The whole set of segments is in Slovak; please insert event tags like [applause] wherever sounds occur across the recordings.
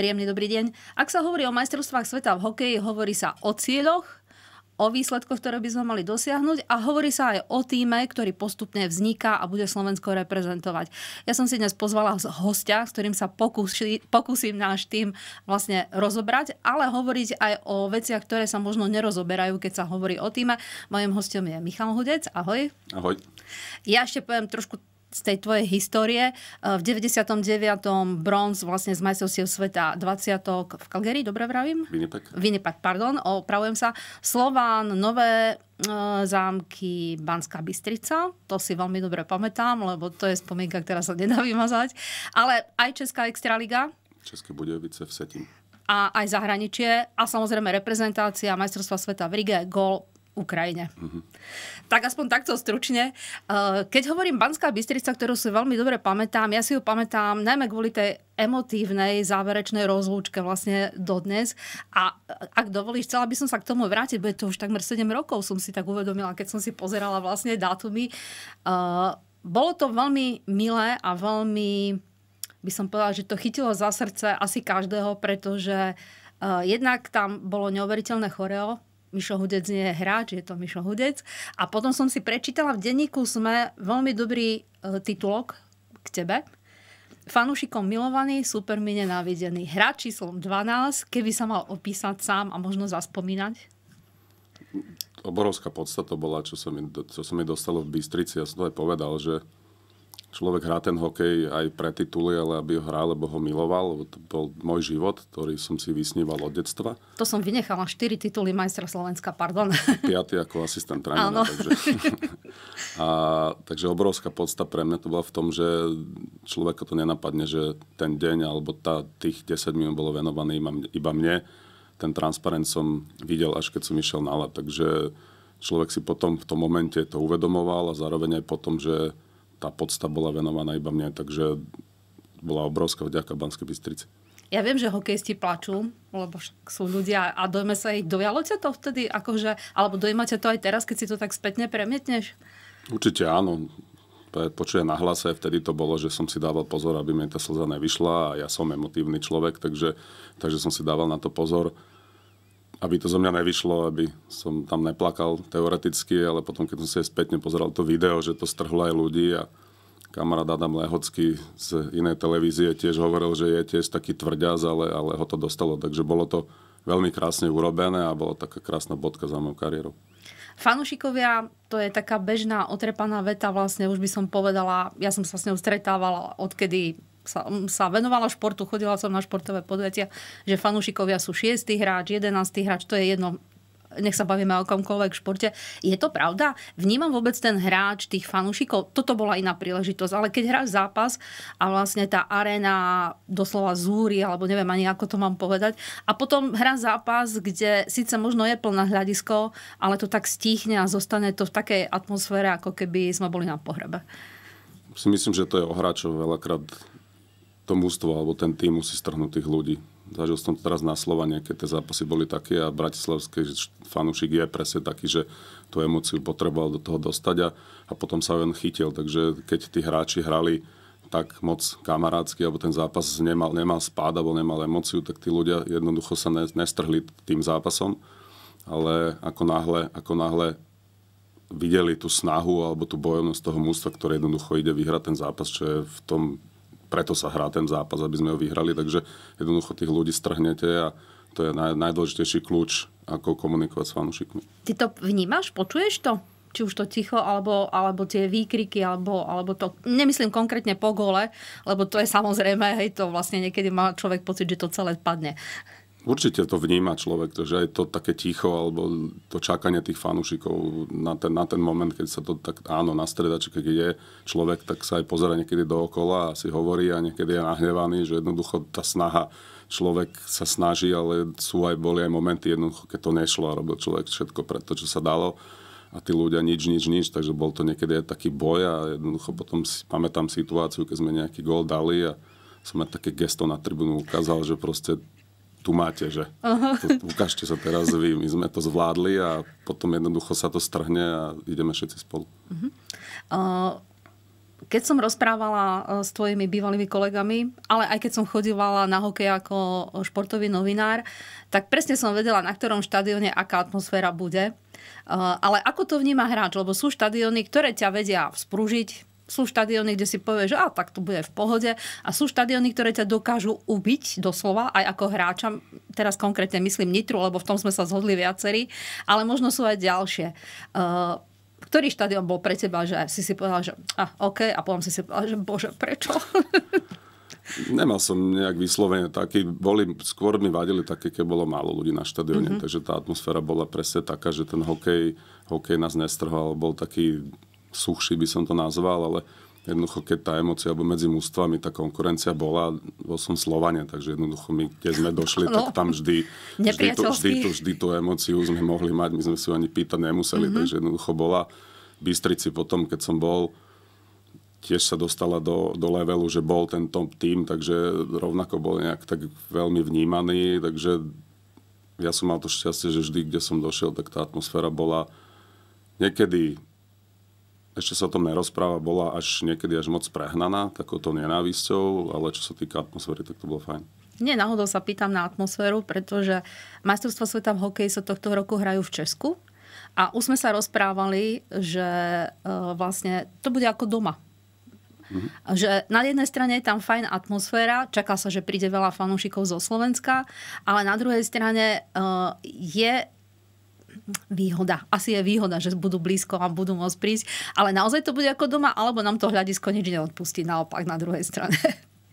Príjemný dobrý deň. Ak sa hovorí o majstrovstvách sveta v hokeji, hovorí sa o cieľoch, o výsledkoch, ktoré by sme mali dosiahnuť a hovorí sa aj o týme, ktorý postupne vzniká a bude Slovensko reprezentovať. Ja som si dnes pozvala hostia, s ktorým sa pokusí, pokusím náš tým vlastne rozobrať, ale hovoriť aj o veciach, ktoré sa možno nerozoberajú, keď sa hovorí o týme. Mojím hostom je Michal Hudec. Ahoj. Ahoj. Ja ešte poviem trošku z tej tvojej histórie. E, v 99. bronz vlastne z majstrovstiev sveta 20. v Calgary, dobre vravím? Winnipeg. Winnipeg, pardon, opravujem sa. Slován, Nové e, zámky Banská Bystrica. To si veľmi dobre pamätám, lebo to je spomienka, ktorá sa nedá vymazať. Ale aj Česká extraliga. České Budejovice v Setin. a aj zahraničie a samozrejme reprezentácia majstrovstva sveta v Rige, gol Ukrajine. Uh-huh. Tak aspoň takto stručne. Eh, keď hovorím Banská Bystrica, ktorú si veľmi dobre pamätám, ja si ju pamätám najmä kvôli tej emotívnej záverečnej rozlúčke vlastne dodnes. A eh, ak dovolíš, chcela by som sa k tomu vrátiť, bude to už takmer 7 rokov, som si tak uvedomila, keď som si pozerala vlastne dátumy. Eh, bolo to veľmi milé a veľmi by som povedala, že to chytilo za srdce asi každého, pretože uh, jednak tam bolo neuveriteľné choreo, Mišo Hudec nie je hráč, je to Mišo Hudec. A potom som si prečítala v denníku sme veľmi dobrý e, titulok k tebe. Fanúšikom milovaný, mi nenávidený. Hráč číslom 12, keby sa mal opísať sám a možno zaspomínať? Obrovská podstata bola, čo sa mi, čo sa mi dostalo v Bystrici. Ja som to aj povedal, že človek hrá ten hokej aj pre tituly, ale aby ho hral, lebo ho miloval. Lebo to bol môj život, ktorý som si vysníval od detstva. To som vynechala. 4 tituly majstra Slovenska, pardon. [laughs] Piatý ako asistent trénera. Takže, [laughs] a, takže obrovská podsta pre mňa to bola v tom, že človeka to nenapadne, že ten deň alebo tá, tých 10 minút bolo venované iba mne. Ten transparent som videl, až keď som išiel na let. Takže človek si potom v tom momente to uvedomoval a zároveň aj potom, že tá podsta bola venovaná iba mne, takže bola obrovská vďaka Banskej Bystrici. Ja viem, že hokejisti plačú, lebo sú ľudia a dojme sa ich. Dojalo ťa to vtedy? Akože, alebo dojmate to aj teraz, keď si to tak spätne premietneš? Určite áno. Počuje na hlase, vtedy to bolo, že som si dával pozor, aby mi tá slza nevyšla a ja som emotívny človek, takže, takže som si dával na to pozor aby to zo mňa nevyšlo, aby som tam neplakal teoreticky, ale potom, keď som si spätne pozeral to video, že to strhlo aj ľudí a kamarát Adam Lehocký z inej televízie tiež hovoril, že je tiež taký tvrďaz, ale, ale ho to dostalo. Takže bolo to veľmi krásne urobené a bola taká krásna bodka za mojou kariéru. Fanušikovia, to je taká bežná otrepaná veta, vlastne už by som povedala, ja som sa s ňou stretávala, odkedy sa, sa venovala športu, chodila som na športové podujatia, že fanúšikovia sú 6. hráč, 11. hráč, to je jedno nech sa bavíme o akomkoľvek športe. Je to pravda? Vnímam vôbec ten hráč tých fanúšikov? Toto bola iná príležitosť, ale keď hráš zápas a vlastne tá arena doslova zúri, alebo neviem ani ako to mám povedať, a potom hráš zápas, kde síce možno je plná hľadisko, ale to tak stíchne a zostane to v takej atmosfére, ako keby sme boli na pohrebe. Si myslím, že to je o hráčov veľakrát to mústvo alebo ten tým musí strhnúť tých ľudí. Zažil som to teraz na slovanie. keď tie zápasy boli také a bratislavské fanúšik je presne taký, že tú emociu potreboval do toho dostať a, a potom sa len chytil. Takže keď tí hráči hrali tak moc kamarádsky, alebo ten zápas nemal, nemal spád, alebo nemal emociu, tak tí ľudia jednoducho sa ne, nestrhli tým zápasom, ale ako náhle, ako náhle videli tú snahu alebo tú bojovnosť toho mústva, ktoré jednoducho ide vyhrať ten zápas, čo je v tom preto sa hrá ten zápas, aby sme ho vyhrali, takže jednoducho tých ľudí strhnete a to je naj, najdôležitejší kľúč, ako komunikovať s fanúšikmi. Ty to vnímaš? Počuješ to? či už to ticho, alebo, alebo tie výkriky, alebo, alebo to, nemyslím konkrétne po gole, lebo to je samozrejme, hej, to vlastne niekedy má človek pocit, že to celé padne. Určite to vníma človek, že je to také ticho alebo to čakanie tých fanúšikov na ten, na ten moment, keď sa to tak, áno, na stredači, keď je človek, tak sa aj pozera niekedy dookola a si hovorí a niekedy je nahnevaný, že jednoducho tá snaha, človek sa snaží, ale sú aj, boli aj momenty jednoducho, keď to nešlo a robil človek všetko pre to, čo sa dalo a tí ľudia nič, nič, nič, takže bol to niekedy aj taký boj a jednoducho potom si pamätám situáciu, keď sme nejaký gol dali a som aj také gesto na tribunu ukázal, že proste tu máte, že to, ukážte sa teraz vy, my sme to zvládli a potom jednoducho sa to strhne a ideme všetci spolu. Uh-huh. Uh, keď som rozprávala uh, s tvojimi bývalými kolegami, ale aj keď som chodívala na hokej ako športový novinár, tak presne som vedela, na ktorom štadióne aká atmosféra bude. Uh, ale ako to vníma hráč? Lebo sú štadióny, ktoré ťa vedia vzprúžiť, sú štadióny, kde si povie, že a tak to bude v pohode. A sú štadióny, ktoré ťa dokážu ubiť doslova, aj ako hráča. Teraz konkrétne myslím Nitru, lebo v tom sme sa zhodli viacerí. Ale možno sú aj ďalšie. Uh, ktorý štadión bol pre teba, že si si povedal, že a, OK, a potom si si povedal, že bože, prečo? [laughs] Nemal som nejak vyslovene taký, boli, skôr mi vadili také, keď bolo málo ľudí na štadióne, mm-hmm. takže tá atmosféra bola presne taká, že ten hokej, hokej nás nestrhal, bol taký suchší by som to nazval, ale jednoducho, keď tá emocia, alebo medzi mústvami tá konkurencia bola, bol som Slovania, takže jednoducho my, keď sme došli, no, tak tam vždy, vždy, tú, vždy, tú, vždy tú emociu sme mohli mať, my sme si ju ani pýtať nemuseli, mm-hmm. takže jednoducho bola Bystrici potom, keď som bol, tiež sa dostala do, do levelu, že bol ten top tým, takže rovnako bol nejak tak veľmi vnímaný, takže ja som mal to šťastie, že vždy, kde som došiel, tak tá atmosféra bola niekedy ešte sa o tom nerozpráva, bola až niekedy až moc prehnaná takouto nenávisťou, ale čo sa týka atmosféry, tak to bolo fajn. Nie, náhodou sa pýtam na atmosféru, pretože majstrovstvo sveta v hokeji sa tohto roku hrajú v Česku a už sme sa rozprávali, že e, vlastne to bude ako doma. Mm-hmm. Že na jednej strane je tam fajn atmosféra, čaká sa, že príde veľa fanúšikov zo Slovenska, ale na druhej strane e, je výhoda. Asi je výhoda, že budú blízko a budú môcť prísť, ale naozaj to bude ako doma, alebo nám to hľadisko nič neodpustí, naopak na druhej strane.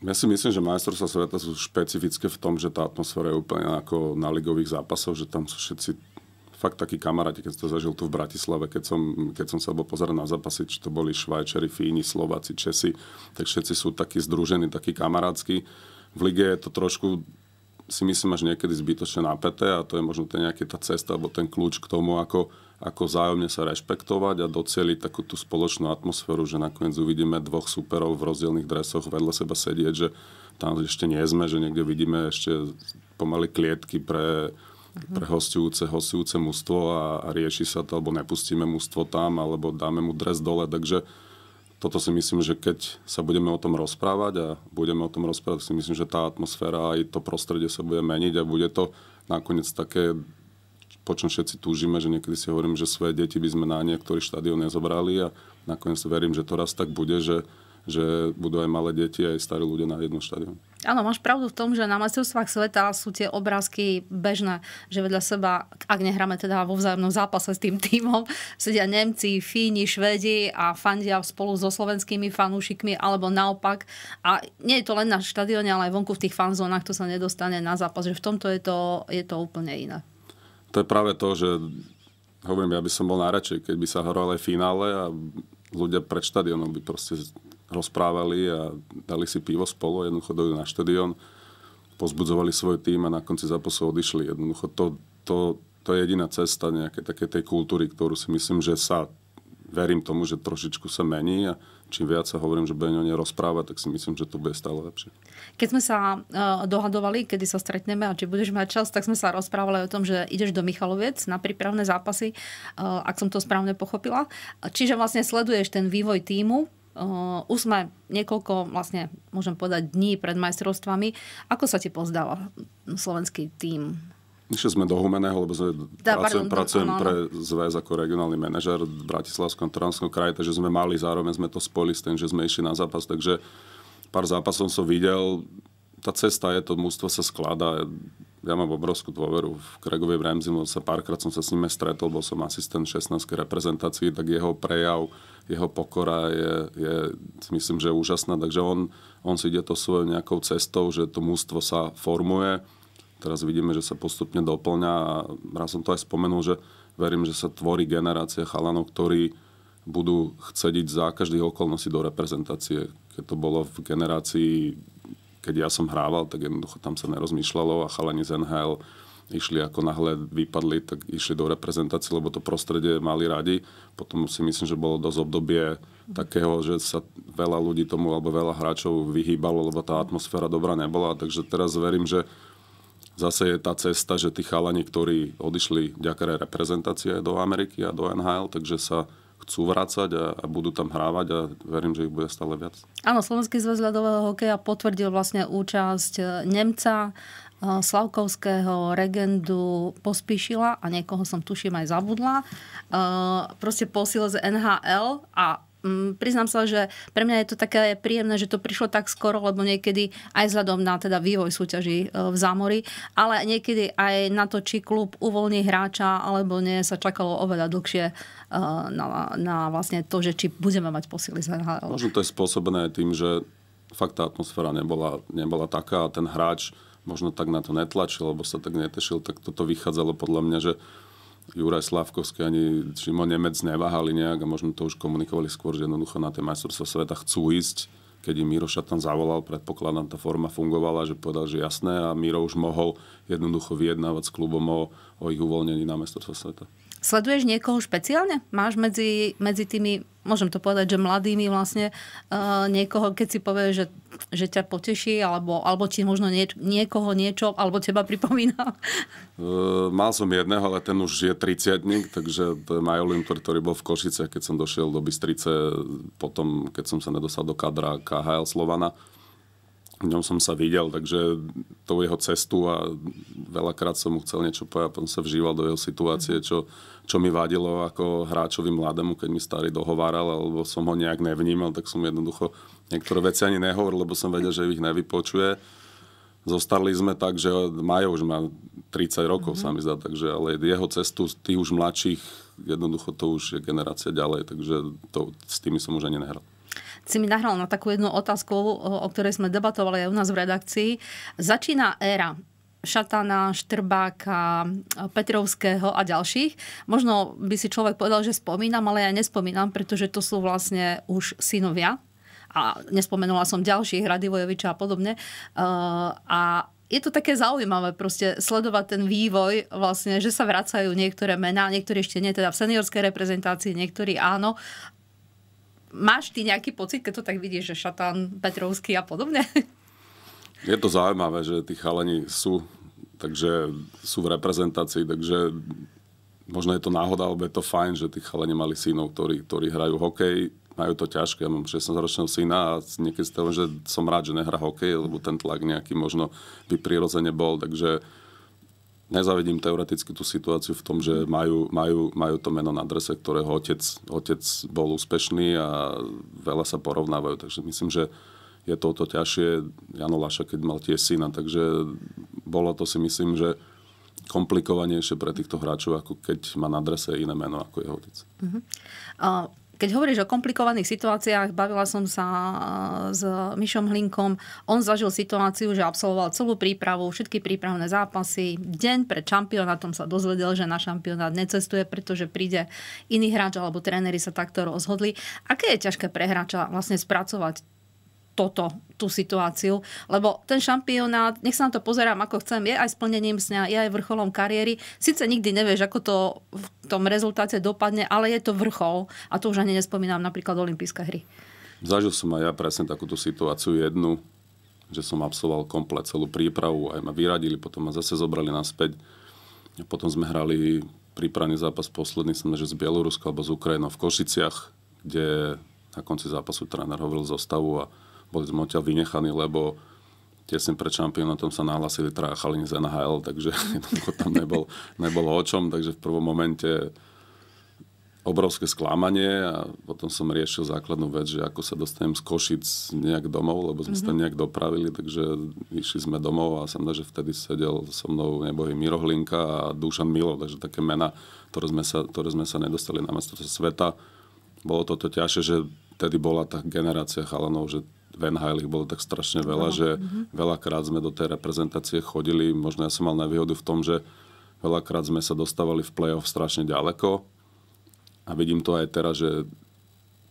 Ja si myslím, že majstrovstvá sveta sú špecifické v tom, že tá atmosféra je úplne ako na ligových zápasoch, že tam sú všetci fakt takí kamaráti, keď som to zažil tu v Bratislave, keď som, keď som sa bol pozerať na zápasy, či to boli Švajčeri, Fíni, Slováci, Česi, tak všetci sú takí združení, takí kamarádsky. V lige je to trošku si myslím až niekedy zbytočne napäté a to je možno ten nejaký tá cesta alebo ten kľúč k tomu, ako, ako zájomne sa rešpektovať a docieliť takú tú spoločnú atmosféru, že nakoniec uvidíme dvoch superov v rozdielných dresoch vedľa seba sedieť, že tam ešte nie sme, že niekde vidíme ešte pomaly klietky pre, mhm. pre hostujúce, hostujúce mústvo a, a rieši sa to, alebo nepustíme mústvo tam, alebo dáme mu dres dole, takže toto si myslím, že keď sa budeme o tom rozprávať a budeme o tom rozprávať, si myslím, že tá atmosféra aj to prostredie sa bude meniť a bude to nakoniec také, po čom všetci túžime, že niekedy si hovorím, že svoje deti by sme na niektorý štadión nezobrali a nakoniec verím, že to raz tak bude, že, že budú aj malé deti, aj starí ľudia na jednom štadióne. Áno, máš pravdu v tom, že na majstrovstvách sveta sú tie obrázky bežné, že vedľa seba, ak nehráme teda vo vzájomnom zápase s tým týmom, [laughs] sedia Nemci, Fíni, Švedi a fandia spolu so slovenskými fanúšikmi alebo naopak. A nie je to len na štadióne, ale aj vonku v tých fanzónach to sa nedostane na zápas, že v tomto je to, je to úplne iné. To je práve to, že hovorím, ja by som bol najradšej, keď by sa hralo aj finále a ľudia pred štadiónom by proste rozprávali a dali si pivo spolu, jednoducho dojú na štadión, pozbudzovali svoj tým a na konci zápasu odišli. Jednoducho to, to, to je jediná cesta nejakej také tej kultúry, ktorú si myslím, že sa verím tomu, že trošičku sa mení a čím viac sa hovorím, že bude o nej rozprávať, tak si myslím, že to bude stále lepšie. Keď sme sa uh, dohadovali, kedy sa stretneme a či budeš mať čas, tak sme sa rozprávali o tom, že ideš do Michaloviec na prípravné zápasy, uh, ak som to správne pochopila. Čiže vlastne sleduješ ten vývoj týmu Uh, už sme niekoľko, vlastne môžem povedať, dní pred majstrovstvami. Ako sa ti pozdáva slovenský tím? Išli sme do Humeného, lebo sme da, pracujem, pardon, pracujem pre zväz ako regionálny manažer v Bratislavskom tránskom kraji, takže sme mali, zároveň sme to spojili s tým, že sme išli na zápas, takže pár zápasov som videl, tá cesta je, to mústvo sa skladá, ja mám obrovskú dôveru v Kregovi Ramzimu, sa párkrát som sa s ním stretol, bol som asistent 16 reprezentácii, tak jeho prejav, jeho pokora je, je myslím, že úžasná, takže on, on si ide to svojou nejakou cestou, že to mústvo sa formuje, teraz vidíme, že sa postupne doplňa a raz som to aj spomenul, že verím, že sa tvorí generácia chalanov, ktorí budú chcediť za každých okolností do reprezentácie. Keď to bolo v generácii keď ja som hrával, tak jednoducho tam sa nerozmýšľalo a chalani z NHL išli ako nahlé vypadli, tak išli do reprezentácie, lebo to prostredie mali radi. Potom si myslím, že bolo dosť obdobie takého, že sa veľa ľudí tomu alebo veľa hráčov vyhýbalo, lebo tá atmosféra dobrá nebola. Takže teraz verím, že zase je tá cesta, že tí chalani, ktorí odišli ďakaré reprezentácie do Ameriky a do NHL, takže sa chcú vrácať a, a budú tam hrávať a verím, že ich bude stále viac. Áno, Slovenský zväz ľadového hokeja potvrdil vlastne účasť e, Nemca, e, Slavkovského, Regendu pospíšila a niekoho som tuším aj zabudla. E, proste posiel z NHL a Mm, priznám sa, že pre mňa je to také príjemné, že to prišlo tak skoro, lebo niekedy aj vzhľadom na teda vývoj súťaží e, v zámori, ale niekedy aj na to, či klub uvoľní hráča alebo nie, sa čakalo oveľa dlhšie e, na, na vlastne to, že či budeme mať posily z NHL. Možno to je spôsobené tým, že fakt tá atmosféra nebola, nebola taká a ten hráč možno tak na to netlačil, alebo sa tak netešil, tak toto vychádzalo podľa mňa, že Juraj Slavkovský ani Šimo Nemec neváhali nejak a možno to už komunikovali skôr, že jednoducho na tie majstrovstvo sveta chcú ísť. Keď im Miro Šatan zavolal, predpokladám, tá forma fungovala, že povedal, že jasné a Miro už mohol jednoducho vyjednávať s klubom o, o ich uvoľnení na majstrovstvo sveta. Sleduješ niekoho špeciálne? Máš medzi, medzi tými, môžem to povedať, že mladými vlastne uh, niekoho, keď si povie, že, že ťa poteší, alebo, alebo ti možno nie, niekoho niečo, alebo teba pripomína? [laughs] Uh, mal som jedného, ale ten už je 30 takže to je Majolintor, ktorý bol v Košice, keď som došiel do Bystrice, potom, keď som sa nedostal do kadra KHL Slovana v ňom som sa videl, takže tou jeho cestu a veľakrát som mu chcel niečo povedať, potom sa vžíval do jeho situácie, čo, čo mi vadilo ako hráčovi mladému, keď mi starý dohováral, alebo som ho nejak nevnímal, tak som jednoducho niektoré veci ani nehovoril, lebo som vedel, že ich nevypočuje. Zostarli sme tak, že Majo už má 30 rokov, mm-hmm. sa mi zdá, takže, ale jeho cestu z tých už mladších, jednoducho to už je generácia ďalej, takže to, s tými som už ani nehral si mi nahral na takú jednu otázku, o, ktorej sme debatovali aj u nás v redakcii. Začína éra Šatana, Štrbáka, Petrovského a ďalších. Možno by si človek povedal, že spomínam, ale ja nespomínam, pretože to sú vlastne už synovia a nespomenula som ďalších, Radivojeviča a podobne. Uh, a je to také zaujímavé proste sledovať ten vývoj, vlastne, že sa vracajú niektoré mená, niektorí ešte nie, teda v seniorskej reprezentácii, niektorí áno máš ty nejaký pocit, keď to tak vidíš, že šatán Petrovský a podobne? Je to zaujímavé, že tí chalani sú, takže sú v reprezentácii, takže možno je to náhoda, alebo je to fajn, že tí chalani mali synov, ktorí, ktorí hrajú hokej, majú to ťažké. Ja mám 16-ročného syna a niekedy stále, že som rád, že nehrá hokej, lebo ten tlak nejaký možno by prirodzene bol, takže nezavidím teoreticky tú situáciu v tom, že majú, majú, majú to meno na drese, ktorého otec, otec bol úspešný a veľa sa porovnávajú. Takže myslím, že je to o to ťažšie. Jano Laša, keď mal tie syna, takže bolo to si myslím, že komplikovanejšie pre týchto hráčov, ako keď má na drese iné meno ako jeho otec. Uh-huh. Uh, keď hovoríš o komplikovaných situáciách, bavila som sa e, s Mišom Hlinkom. On zažil situáciu, že absolvoval celú prípravu, všetky prípravné zápasy. Deň pred šampionátom sa dozvedel, že na šampionát necestuje, pretože príde iný hráč alebo tréneri sa takto rozhodli. Aké je ťažké pre hráča vlastne spracovať toto, tú situáciu, lebo ten šampionát, nech sa na to pozerám ako chcem, je aj splnením sňa, je aj vrcholom kariéry. Sice nikdy nevieš, ako to v tom rezultáte dopadne, ale je to vrchol a to už ani nespomínam napríklad olympijské hry. Zažil som aj ja presne takúto situáciu jednu, že som absolvoval komplet celú prípravu, aj ma vyradili, potom ma zase zobrali naspäť. A potom sme hrali prípravný zápas posledný, som že z Bieloruska alebo z Ukrajina v Košiciach, kde na konci zápasu tréner hovoril zostavu a boli sme odtiaľ vynechaní, lebo tesne pred šampionátom sa nahlasili traja chalini z NHL, takže [laughs] tam nebol, nebolo o čom, takže v prvom momente obrovské sklamanie a potom som riešil základnú vec, že ako sa dostanem z Košic nejak domov, lebo sme mm-hmm. sa tam mhm. nejak dopravili, takže išli sme domov a som že vtedy sedel so mnou nebohy Mirohlinka a Dušan Milo, takže také mena, ktoré sme sa, ktoré sme sa nedostali na mesto sveta. Bolo toto ťažšie, že tedy bola tá generácia chalanov, že v NHL ich bolo tak strašne veľa, že mhm. veľakrát sme do tej reprezentácie chodili. Možno ja som mal nevýhodu v tom, že veľakrát sme sa dostávali v play-off strašne ďaleko. A vidím to aj teraz, že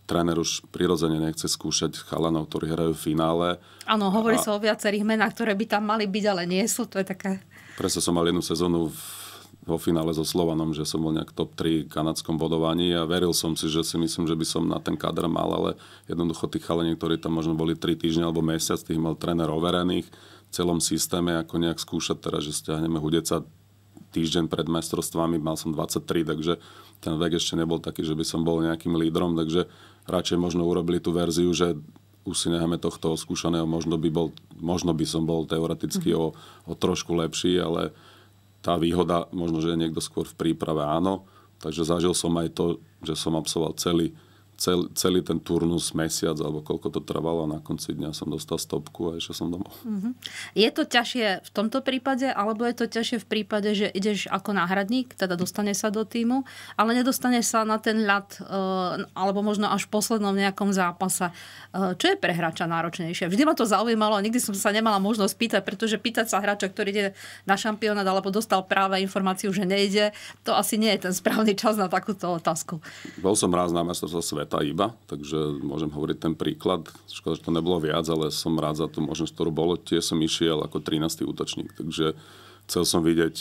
tréner už prirodzene nechce skúšať chalanov, ktorí hrajú v finále. Áno, hovorí a... sa o viacerých menách, ktoré by tam mali byť, ale nie sú. To je taká... Preto som mal jednu sezónu v vo finále so Slovanom, že som bol nejak top 3 v kanadskom bodovaní a veril som si, že si myslím, že by som na ten kadr mal, ale jednoducho tých chalení, ktorí tam možno boli 3 týždne alebo mesiac, tých mal tréner overených v celom systéme, ako nejak skúšať teraz, že stiahneme hudeca týždeň pred majstrovstvami, mal som 23, takže ten vek ešte nebol taký, že by som bol nejakým lídrom, takže radšej možno urobili tú verziu, že už si necháme tohto skúšaného, možno by, bol, možno by som bol teoreticky mm. o, o trošku lepší, ale tá výhoda, možno, že niekto skôr v príprave áno, takže zažil som aj to, že som absolvoval celý cel, celý ten turnus, mesiac alebo koľko to trvalo a na konci dňa som dostal stopku a išiel som domov. Mm-hmm. Je to ťažšie v tomto prípade, alebo je to ťažšie v prípade, že ideš ako náhradník, teda dostane sa do týmu, ale nedostane sa na ten ľad, e, alebo možno až v poslednom nejakom zápase. E, čo je pre hráča náročnejšie? Vždy ma to zaujímalo a nikdy som sa nemala možnosť pýtať, pretože pýtať sa hráča, ktorý ide na šampionát alebo dostal práve informáciu, že nejde, to asi nie je ten správny čas na takúto otázku. Bol som raz na svet veta iba, takže môžem hovoriť ten príklad. Škoda, že to nebolo viac, ale som rád za tú možnosť, ktorú bolo. Tie som išiel ako 13. útočník, takže chcel som vidieť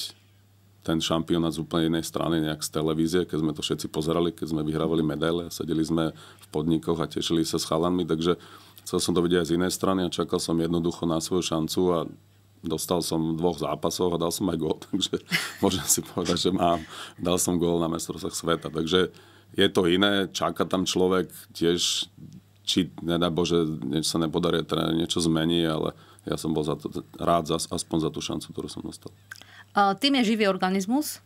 ten šampionát z úplne inej strany, nejak z televízie, keď sme to všetci pozerali, keď sme vyhrávali medaile a sedeli sme v podnikoch a tešili sa s chalanmi, takže chcel som to vidieť aj z inej strany a čakal som jednoducho na svoju šancu a dostal som v dvoch zápasoch a dal som aj gól, [laughs] takže môžem si povedať, že mám, dal som gól na mestrovstvách sveta, takže je to iné, čaká tam človek tiež, či nedá Bože, niečo sa nepodarí, teda niečo zmení, ale ja som bol za to, rád za, aspoň za tú šancu, ktorú som dostal. Tým je živý organizmus,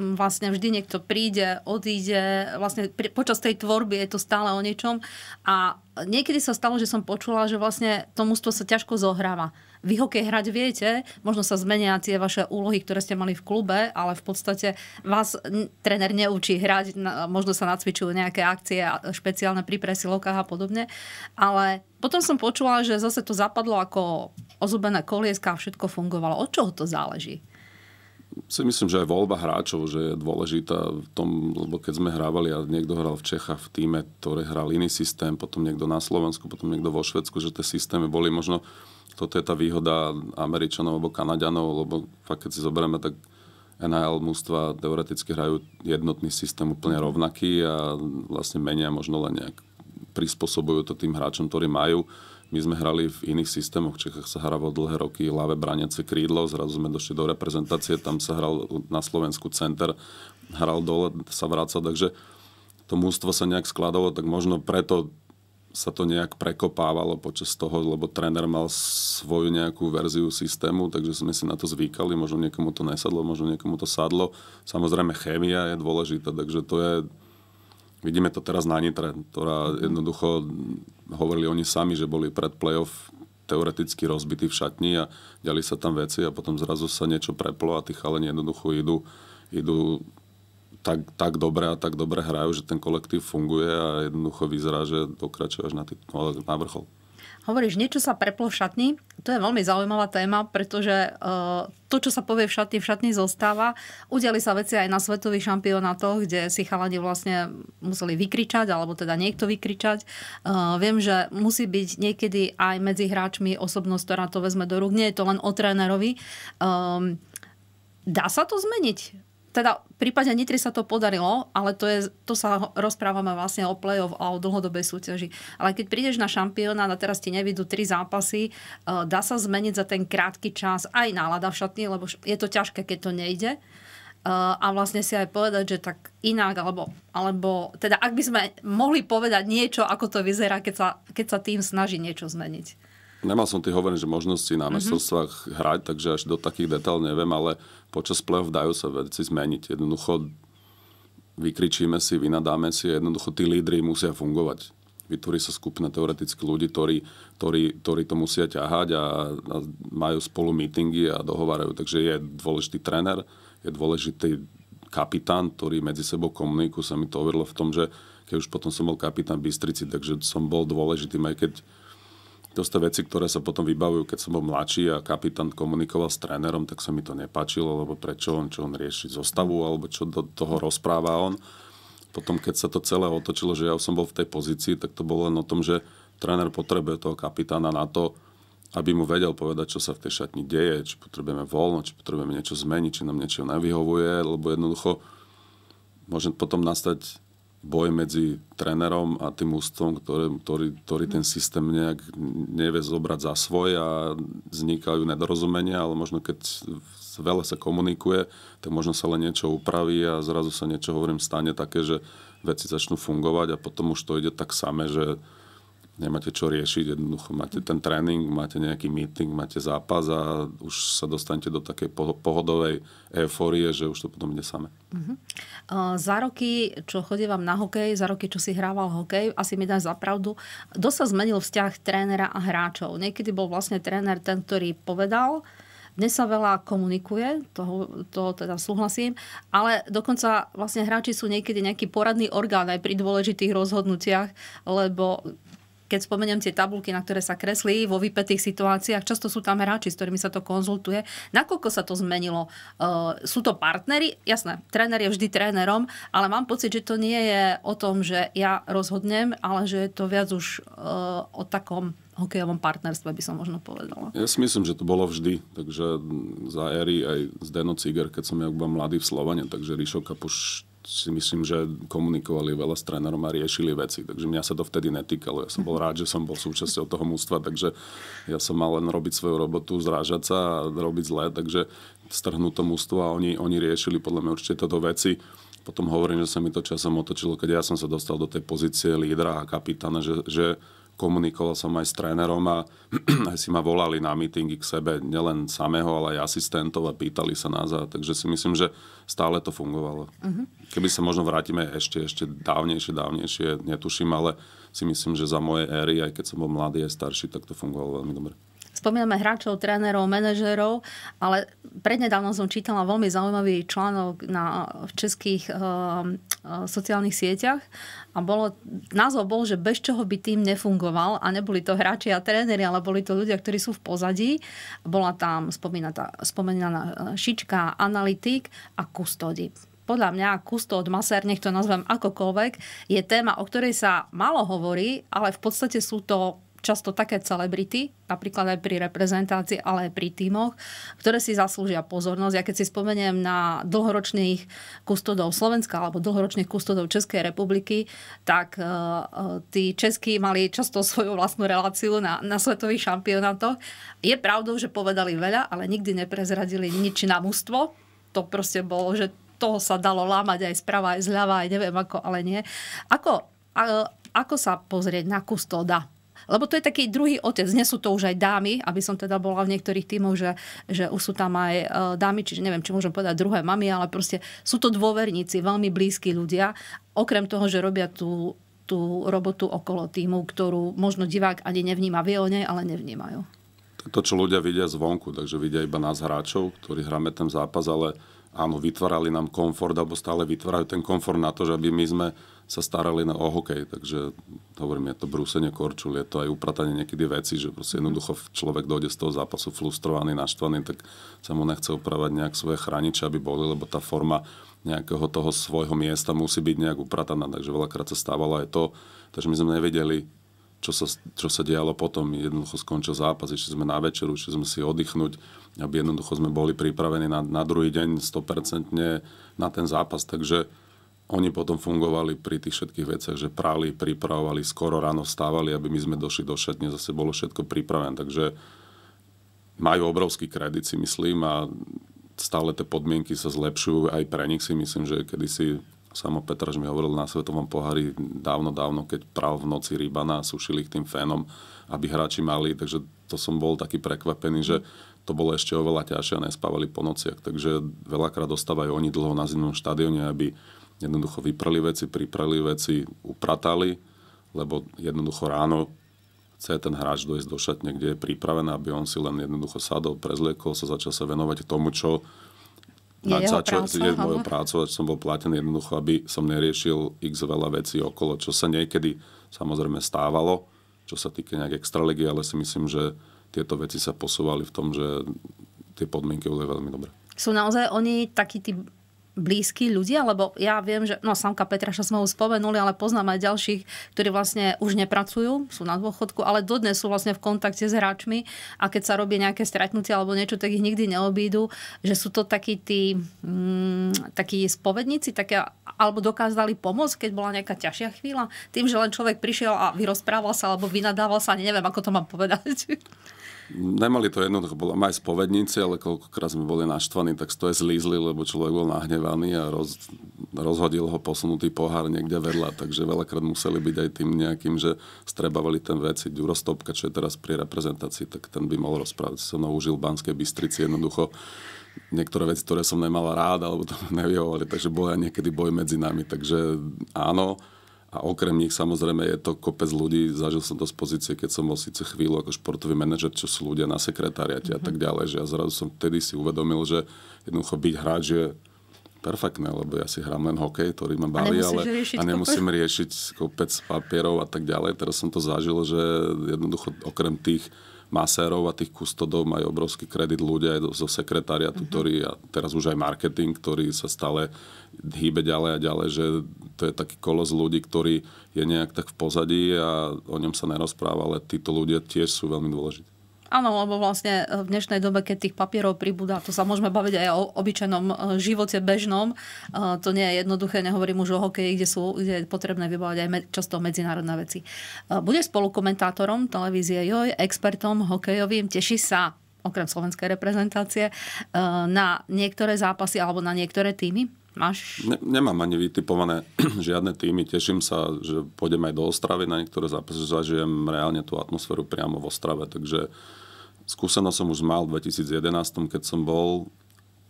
mm, vlastne vždy niekto príde, odíde, vlastne pri, počas tej tvorby je to stále o niečom a niekedy sa stalo, že som počula, že vlastne to mústvo sa ťažko zohráva vy hokej hrať viete, možno sa zmenia tie vaše úlohy, ktoré ste mali v klube, ale v podstate vás tréner neučí hrať, možno sa nacvičujú nejaké akcie špeciálne pri presilokách a podobne, ale potom som počula, že zase to zapadlo ako ozubené kolieska a všetko fungovalo. Od čoho to záleží? si myslím, že aj voľba hráčov že je dôležitá v tom, lebo keď sme hrávali a niekto hral v Čechách v týme, ktorý hral iný systém, potom niekto na Slovensku, potom niekto vo Švedsku, že tie systémy boli možno toto je tá výhoda Američanov alebo Kanaďanov, lebo fakt keď si zoberieme, tak NHL mústva teoreticky hrajú jednotný systém úplne rovnaký a vlastne menia možno len nejak prispôsobujú to tým hráčom, ktorí majú. My sme hrali v iných systémoch. V Čechách sa hralo dlhé roky ľavé braniace krídlo, zrazu sme došli do reprezentácie, tam sa hral na Slovensku center, hral dole, sa vrácal, takže to mústvo sa nejak skladalo, tak možno preto sa to nejak prekopávalo počas toho, lebo tréner mal svoju nejakú verziu systému, takže sme si na to zvykali, možno niekomu to nesadlo, možno niekomu to sadlo. Samozrejme, chémia je dôležitá, takže to je... Vidíme to teraz na Nitre, ktorá mhm. jednoducho hovorili oni sami, že boli pred playoff teoreticky rozbití v šatni a diali sa tam veci a potom zrazu sa niečo preplo a tí chalani jednoducho idú, idú tak, tak dobre a tak dobre hrajú, že ten kolektív funguje a jednoducho vyzerá, že dokračuje až na, no, na vrchol. Hovoríš, niečo sa preplo v šatni. To je veľmi zaujímavá téma, pretože uh, to, čo sa povie v šatni, v šatni zostáva. Udiali sa veci aj na svetových šampionátoch, kde si chalani vlastne museli vykričať, alebo teda niekto vykričať. Uh, viem, že musí byť niekedy aj medzi hráčmi osobnosť, ktorá to vezme do rúk. Nie je to len o trénerovi. Um, dá sa to zmeniť? teda v prípade Nitry sa to podarilo, ale to, je, to sa rozprávame vlastne o play-off a o dlhodobej súťaži. Ale keď prídeš na šampióna a teraz ti nevidú tri zápasy, e, dá sa zmeniť za ten krátky čas aj nálada v šatni, lebo je to ťažké, keď to nejde. E, a vlastne si aj povedať, že tak inak, alebo, alebo teda ak by sme mohli povedať niečo, ako to vyzerá, keď sa, keď sa tým snaží niečo zmeniť. Nemal som tie hovorené, že možnosti na mhm. mestrovstvách mm-hmm. hrať, takže až do takých detail neviem, ale počas play-off dajú sa veci zmeniť. Jednoducho vykričíme si, vynadáme si jednoducho tí lídry musia fungovať. Vytvorí sa skupina teoreticky ľudí, ktorí, ktorí, ktorí to musia ťahať a, a majú spolu meetingy a dohovárajú. Takže je dôležitý tréner, je dôležitý kapitán, ktorý medzi sebou komunikuje. Sa mi to overilo v tom, že keď už potom som bol kapitán Bystrici, takže som bol dôležitý, aj keď to sú veci, ktoré sa potom vybavujú. Keď som bol mladší a kapitán komunikoval s trénerom, tak sa mi to nepáčilo, lebo prečo on, čo on rieši zostavu, alebo čo do toho rozpráva on. Potom, keď sa to celé otočilo, že ja som bol v tej pozícii, tak to bolo len o tom, že tréner potrebuje toho kapitána na to, aby mu vedel povedať, čo sa v tej šatni deje, či potrebujeme voľno, či potrebujeme niečo zmeniť, či nám niečo nevyhovuje, lebo jednoducho môže potom nastať boj medzi trénerom a tým ústvom, ktorý, ktorý, ktorý ten systém nejak nevie zobrať za svoj a vznikajú nedorozumenia, ale možno keď veľa sa komunikuje, tak možno sa len niečo upraví a zrazu sa niečo, hovorím, stane také, že veci začnú fungovať a potom už to ide tak same, že nemáte čo riešiť, jednoducho máte ten tréning, máte nejaký meeting, máte zápas a už sa dostanete do takej pohodovej euforie, že už to potom ide samé. Uh-huh. Mhm. Uh, za roky, čo vám na hokej, za roky, čo si hrával hokej, asi mi dáš za pravdu, dosť sa zmenil vzťah trénera a hráčov. Niekedy bol vlastne tréner ten, ktorý povedal, dnes sa veľa komunikuje, toho, toho teda súhlasím, ale dokonca vlastne hráči sú niekedy nejaký poradný orgán aj pri dôležitých rozhodnutiach, lebo keď spomeniem tie tabulky, na ktoré sa kreslí vo vypetých situáciách, často sú tam hráči, s ktorými sa to konzultuje. Nakoľko sa to zmenilo? Eh, sú to partnery? Jasné, tréner je vždy trénerom, ale mám pocit, že to nie je o tom, že ja rozhodnem, ale že je to viac už eh, o takom hokejovom partnerstve by som možno povedala. Ja si myslím, že to bolo vždy. Takže za éry aj z Deno Ciger, keď som ja mladý v Slovane, takže Rišo Kapuš si myslím, že komunikovali veľa s trénerom a riešili veci. Takže mňa sa to vtedy netýkalo. Ja som bol rád, že som bol súčasťou toho mústva, takže ja som mal len robiť svoju robotu, zrážať sa a robiť zle, takže strhnú to mústvo a oni, oni riešili podľa mňa určite toto veci. Potom hovorím, že sa mi to časom otočilo, keď ja som sa dostal do tej pozície lídra a kapitána, že, že komunikoval som aj s trénerom a [clears throat] aj si ma volali na mítingy k sebe, nielen samého, ale aj asistentov a pýtali sa nás. A, takže si myslím, že stále to fungovalo. Uh-huh. Keby sa možno vrátime ešte, ešte dávnejšie, dávnejšie, netuším, ale si myslím, že za moje éry, aj keď som bol mladý, a starší, tak to fungovalo veľmi dobre spomíname hráčov, trénerov, manažerov, ale prednedávno som čítala veľmi zaujímavý článok na, v českých e, e, sociálnych sieťach a bolo, názov bol, že bez čoho by tým nefungoval a neboli to hráči a tréneri, ale boli to ľudia, ktorí sú v pozadí. Bola tam spomínaná, spomínaná eh, Šička, analytik a kustodi podľa mňa od masér, nech to nazvem akokoľvek, je téma, o ktorej sa málo hovorí, ale v podstate sú to často také celebrity, napríklad aj pri reprezentácii, ale aj pri tímoch, ktoré si zaslúžia pozornosť. Ja keď si spomeniem na dlhoročných kustodov Slovenska alebo dlhoročných kustodov Českej republiky, tak e, e, tí českí mali často svoju vlastnú reláciu na, na svetových šampionátoch. Je pravdou, že povedali veľa, ale nikdy neprezradili nič na mústvo. To proste bolo, že toho sa dalo lámať aj sprava, aj zľava, aj neviem ako, ale nie. Ako, ako sa pozrieť na kustoda lebo to je taký druhý otec. Dnes sú to už aj dámy, aby som teda bola v niektorých týmoch, že, že už sú tam aj e, dámy, čiže neviem, či môžem povedať druhé mamy, ale proste sú to dôverníci, veľmi blízki ľudia. Okrem toho, že robia tú tú robotu okolo týmu, ktorú možno divák ani nevníma. Vie o nej, ale nevnímajú. To, čo ľudia vidia zvonku, takže vidia iba nás hráčov, ktorí hráme ten zápas, ale áno, vytvárali nám komfort, alebo stále vytvárajú ten komfort na to, že aby my sme sa starali na o hokej, takže hovorím, je to brúsenie korčul, je to aj upratanie niekedy veci, že proste mhm. jednoducho človek dojde z toho zápasu frustrovaný, naštvaný, tak sa mu nechce upravať nejak svoje chraniče, aby boli, lebo tá forma nejakého toho svojho miesta musí byť nejak uprataná, takže veľakrát sa stávalo aj to, takže my sme nevedeli, čo sa, čo sa dialo potom. Jednoducho skončil zápas, išli sme na večeru, išli sme si oddychnúť, aby jednoducho sme boli pripravení na, na druhý deň 100% na ten zápas, takže oni potom fungovali pri tých všetkých veciach, že prali, pripravovali, skoro ráno stávali, aby my sme došli do šatne, zase bolo všetko pripravené. Takže majú obrovský kredit, si myslím, a stále tie podmienky sa zlepšujú. Aj pre nich si myslím, že kedysi Samo Petraž mi hovoril na Svetovom pohári dávno, dávno, keď práv v noci Rybana a sušili ich tým fénom, aby hráči mali, takže to som bol taký prekvapený, že to bolo ešte oveľa ťažšie a nespávali po nociach, takže veľakrát dostávajú oni dlho na zimnom štadióne, aby Jednoducho vyprali veci, priprali veci, upratali, lebo jednoducho ráno chce ten hráč dojsť do šatne, kde je pripravený, aby on si len jednoducho sadol, prezliekol sa, začal sa venovať tomu, čo je, jeho čo, práca, je mojou prácou, som bol platený jednoducho, aby som neriešil x veľa vecí okolo, čo sa niekedy samozrejme stávalo, čo sa týka nejak extraligy, ale si myslím, že tieto veci sa posúvali v tom, že tie podmienky boli veľmi dobré. Sú naozaj oni takí tí blízki ľudia, lebo ja viem, že no samka Petraša sme ho spomenuli, ale poznám aj ďalších, ktorí vlastne už nepracujú, sú na dôchodku, ale dodnes sú vlastne v kontakte s hráčmi a keď sa robí nejaké stretnutie alebo niečo, tak ich nikdy neobídu, že sú to takí tí mm, takí spovedníci, také, alebo dokázali pomôcť, keď bola nejaká ťažšia chvíľa, tým, že len človek prišiel a vyrozprával sa alebo vynadával sa, neviem, ako to mám povedať. [laughs] Nemali to jednoducho, bolo aj spovedníci, ale koľkokrát sme boli naštvaní, tak to je zlízli, lebo človek bol nahnevaný a roz, rozhodil ho posunutý pohár niekde vedľa, takže veľakrát museli byť aj tým nejakým, že strebavali ten veci. Durostopka, čo je teraz pri reprezentácii, tak ten by mal rozprávať. Som užil v Banskej Bystrici jednoducho niektoré veci, ktoré som nemal rád, alebo to [laughs] nevyhovali, takže bol aj niekedy boj medzi nami. Takže áno, a okrem nich samozrejme je to kopec ľudí, zažil som to z pozície, keď som bol síce chvíľu ako športový manažer, čo sú ľudia na sekretariate mm-hmm. a tak mhm. ďalej, že ja zrazu som vtedy si uvedomil, že jednoducho byť hráč je perfektné, lebo ja si hrám len hokej, ktorý ma baví, a ale a nemusím kopec? riešiť kopec papierov a tak ďalej. Teraz som to zažil, že jednoducho okrem tých masérov a tých kustodov majú obrovský kredit ľudia aj zo sekretariatu, uh-huh. ktorý, a teraz už aj marketing, ktorý sa stále hýbe ďalej a ďalej, že to je taký kolos ľudí, ktorý je nejak tak v pozadí a o ňom sa nerozpráva, ale títo ľudia tiež sú veľmi dôležití. Áno, lebo vlastne e, v dnešnej dobe, keď tých papierov pribúda, to sa môžeme baviť aj o obyčajnom e, živote bežnom, e, to nie je jednoduché, nehovorím už o hokeji, kde, sú, kde je potrebné vybavať aj často medzinárodné veci. Bude spolukomentátorom televízie JOJ, expertom hokejovým, teší sa okrem slovenskej reprezentácie, na niektoré zápasy alebo na niektoré týmy? Máš... Ne, nemám ani vytipované [clears throat] žiadne týmy. Teším sa, že pôjdem aj do Ostravy na niektoré zápasy, zažijem reálne tú atmosféru priamo v Ostrave. Takže skúsenosť som už mal v 2011, keď som bol,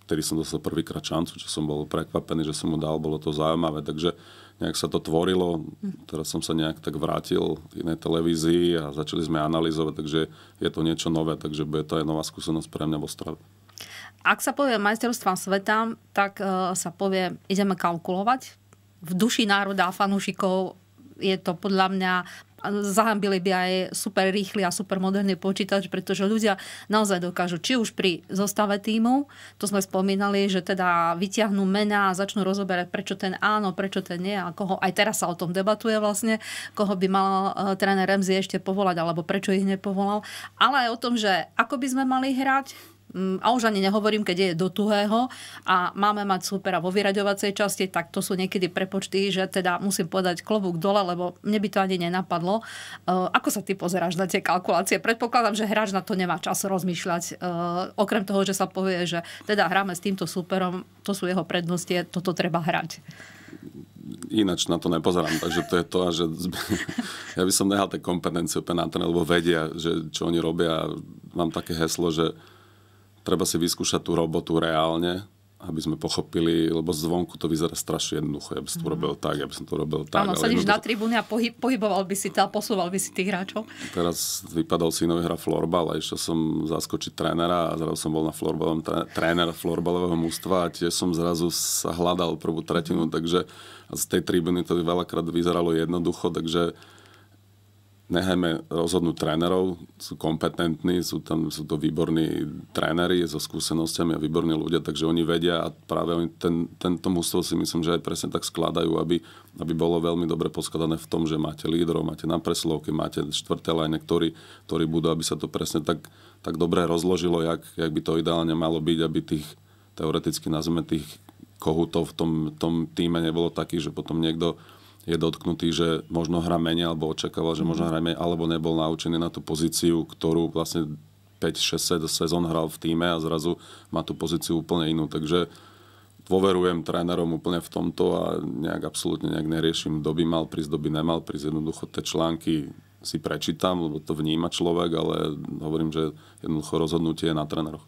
vtedy som dostal prvýkrát šancu, čo som bol prekvapený, že som mu dal, bolo to zaujímavé. Takže nejak sa to tvorilo, teraz som sa nejak tak vrátil k inej televízii a začali sme analyzovať, takže je to niečo nové, takže bude to aj nová skúsenosť pre mňa v Ostrave. Ak sa povie majstrovstvá sveta, tak uh, sa povie, ideme kalkulovať. V duši národa a fanúšikov je to podľa mňa zahambili by aj super rýchly a super moderný počítač, pretože ľudia naozaj dokážu, či už pri zostave týmu, to sme spomínali, že teda vyťahnú mená a začnú rozoberať, prečo ten áno, prečo ten nie a koho, aj teraz sa o tom debatuje vlastne, koho by mal e, tréner Remzi ešte povolať, alebo prečo ich nepovolal, ale aj o tom, že ako by sme mali hrať, Mm, a už ani nehovorím, keď je do tuhého a máme mať supera vo vyraďovacej časti, tak to sú niekedy prepočty, že teda musím podať klobúk dole, lebo mne by to ani nenapadlo. E, ako sa ty pozeráš na tie kalkulácie? Predpokladám, že hráč na to nemá čas rozmýšľať. E, okrem toho, že sa povie, že teda hráme s týmto superom, to sú jeho prednosti, toto treba hrať ináč na to nepozerám, takže to je to, že [laughs] ja by som nehal tie kompetencie úplne na to, lebo vedia, že čo oni robia. Mám také heslo, že treba si vyskúšať tú robotu reálne, aby sme pochopili, lebo zvonku to vyzerá strašne jednoducho. Ja by som to robil mhm. tak, ja by som to robil tak. Áno, sedíš na tribúne a pohyb, pohyboval by si to a posúval by si tých hráčov. Teraz vypadol nový hra florbal a išiel som zaskočiť trénera a zrazu som bol na florbalovom tréner florbalového mústva a tiež som zrazu sa hľadal prvú tretinu, takže z tej tribúny to veľakrát vyzeralo jednoducho, takže nechajme rozhodnúť trénerov, sú kompetentní, sú, tam, sú to výborní tréneri so skúsenostiami a výborní ľudia, takže oni vedia a práve oni ten, tento mústvo si myslím, že aj presne tak skladajú, aby, aby bolo veľmi dobre poskladané v tom, že máte lídrov, máte na preslovky, máte štvrté lajne, ktorí, ktorí budú, aby sa to presne tak, tak dobre rozložilo, jak, jak by to ideálne malo byť, aby tých teoreticky nazveme tých kohutov v tom, tom týme nebolo taký, že potom niekto je dotknutý, že možno hrá menej, alebo očakával, že možno mhm. hrá menej, alebo nebol naučený na tú pozíciu, ktorú vlastne 5-6 sezón hral v týme a zrazu má tú pozíciu úplne inú. Takže dôverujem trénerom úplne v tomto a nejak absolútne nejak neriešim, kto by mal prísť, kto by nemal prísť. Jednoducho tie články si prečítam, lebo to vníma človek, ale hovorím, že jednoducho rozhodnutie je na tréneroch.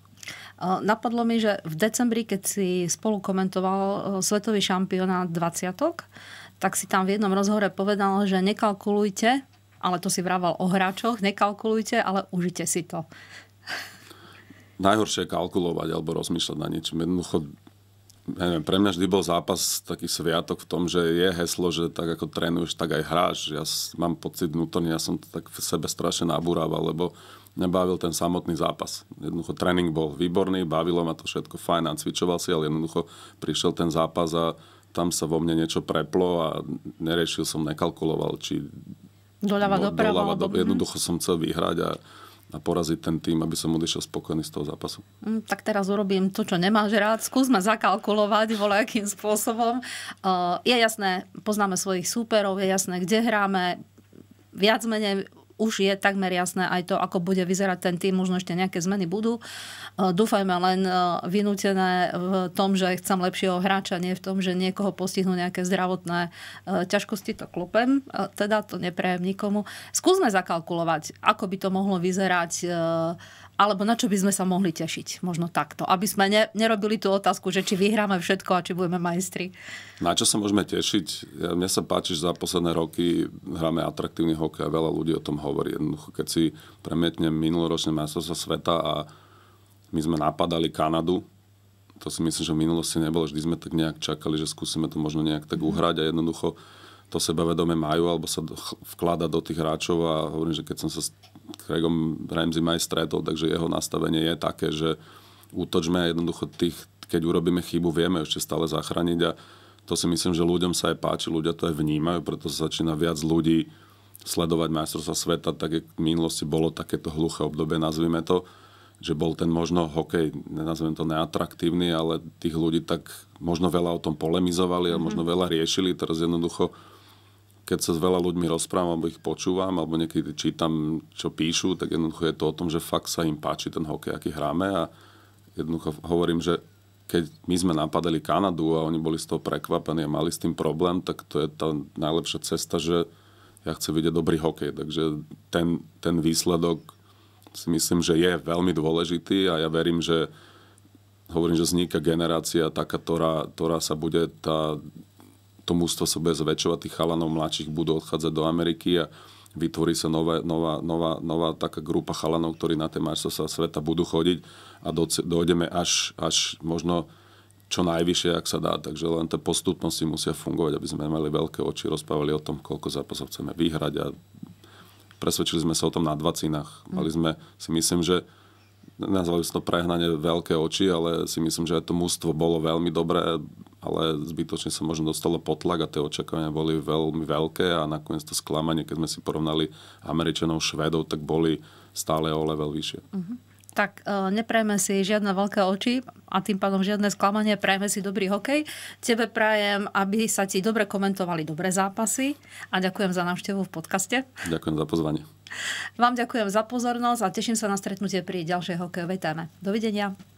Napadlo mi, že v decembri, keď si spolu komentoval e, svetový šampionát 20 tak si tam v jednom rozhore povedal, že nekalkulujte, ale to si vraval o hráčoch, nekalkulujte, ale užite si to. Najhoršie je kalkulovať alebo rozmýšľať na niečom. Jednoducho, ja neviem, pre mňa vždy bol zápas taký sviatok v tom, že je heslo, že tak ako trénuješ, tak aj hráš. Ja mám pocit vnútorne, ja som to tak v sebe strašne nabúraval, lebo nebavil ten samotný zápas. Jednoducho tréning bol výborný, bavilo ma to všetko fajn, cvičoval si, ale jednoducho prišiel ten zápas a tam sa vo mne niečo preplo a neriešil som, nekalkuloval, či... Doľava, do, no, doprava. Doľava, do, jednoducho som chcel vyhrať a a poraziť ten tým, aby som odišiel spokojný z toho zápasu. Mm, tak teraz urobím to, čo nemáš rád. Skúsme zakalkulovať [laughs] akým spôsobom. Uh, je jasné, poznáme svojich súperov, je jasné, kde hráme. Viac menej už je takmer jasné aj to, ako bude vyzerať ten tým, možno ešte nejaké zmeny budú. E, dúfajme len e, vynútené v tom, že chcem lepšieho hráča, nie v tom, že niekoho postihnú nejaké zdravotné e, ťažkosti, to klopem, teda to neprejem nikomu. Skúsme zakalkulovať, ako by to mohlo vyzerať alebo na čo by sme sa mohli tešiť, možno takto, aby sme ne, nerobili tú otázku, že či vyhráme všetko a či budeme majstri. Na čo sa môžeme tešiť? Mne sa páči, že za posledné roky hráme atraktívny hokej a veľa ľudí o tom hovorí. Jednoducho, keď si premietnem minuloročné majstrovstvo sveta a my sme napadali Kanadu, to si myslím, že v minulosti nebolo, vždy sme tak nejak čakali, že skúsime to možno nejak tak uhrať a jednoducho to sebavedomie majú, alebo sa vklada do tých hráčov a hovorím, že keď som sa s Craigom Ramsey aj stretol, takže jeho nastavenie je také, že útočme a jednoducho tých, keď urobíme chybu, vieme ešte stále zachrániť a to si myslím, že ľuďom sa aj páči, ľudia to aj vnímajú, preto sa začína viac ľudí sledovať majstrovstva sveta, tak jak v minulosti bolo takéto hluché obdobie, nazvime to, že bol ten možno hokej, nenazviem to neatraktívny, ale tých ľudí tak možno veľa o tom polemizovali a možno mhm. veľa riešili, teraz jednoducho keď sa s veľa ľuďmi rozprávam, alebo ich počúvam, alebo niekedy čítam, čo píšu, tak jednoducho je to o tom, že fakt sa im páči ten hokej, aký hráme a jednoducho hovorím, že keď my sme napadali Kanadu a oni boli z toho prekvapení a mali s tým problém, tak to je tá najlepšia cesta, že ja chcem vidieť dobrý hokej. Takže ten, ten výsledok si myslím, že je veľmi dôležitý a ja verím, že hovorím, že vzniká generácia taká, ktorá, ktorá sa bude tá to mústvo sa bude zväčšovať, tých chalanov mladších budú odchádzať do Ameriky a vytvorí sa nová, nová, nová, nová taká grupa chalanov, ktorí na tie sa sveta budú chodiť a do, dojdeme až, až možno čo najvyššie, ak sa dá. Takže len tie postupnosti musia fungovať, aby sme mali veľké oči, rozprávali o tom, koľko zápasov chceme vyhrať a presvedčili sme sa o tom na dvacinách. Mm. Mali sme, si myslím, že nazvali sme to prehnanie veľké oči, ale si myslím, že aj to mústvo bolo veľmi dobré ale zbytočne sa možno dostalo potlak a tie očakávania boli veľmi veľké a nakoniec to sklamanie, keď sme si porovnali Američanov, Švedov, tak boli stále o level vyššie. Uh-huh. Tak e, neprajme si žiadne veľké oči a tým pádom žiadne sklamanie, prajme si dobrý hokej. Tebe prajem, aby sa ti dobre komentovali dobré zápasy a ďakujem za návštevu v podcaste. Ďakujem za pozvanie. Vám ďakujem za pozornosť a teším sa na stretnutie pri ďalšej hokejovej téme. Dovidenia.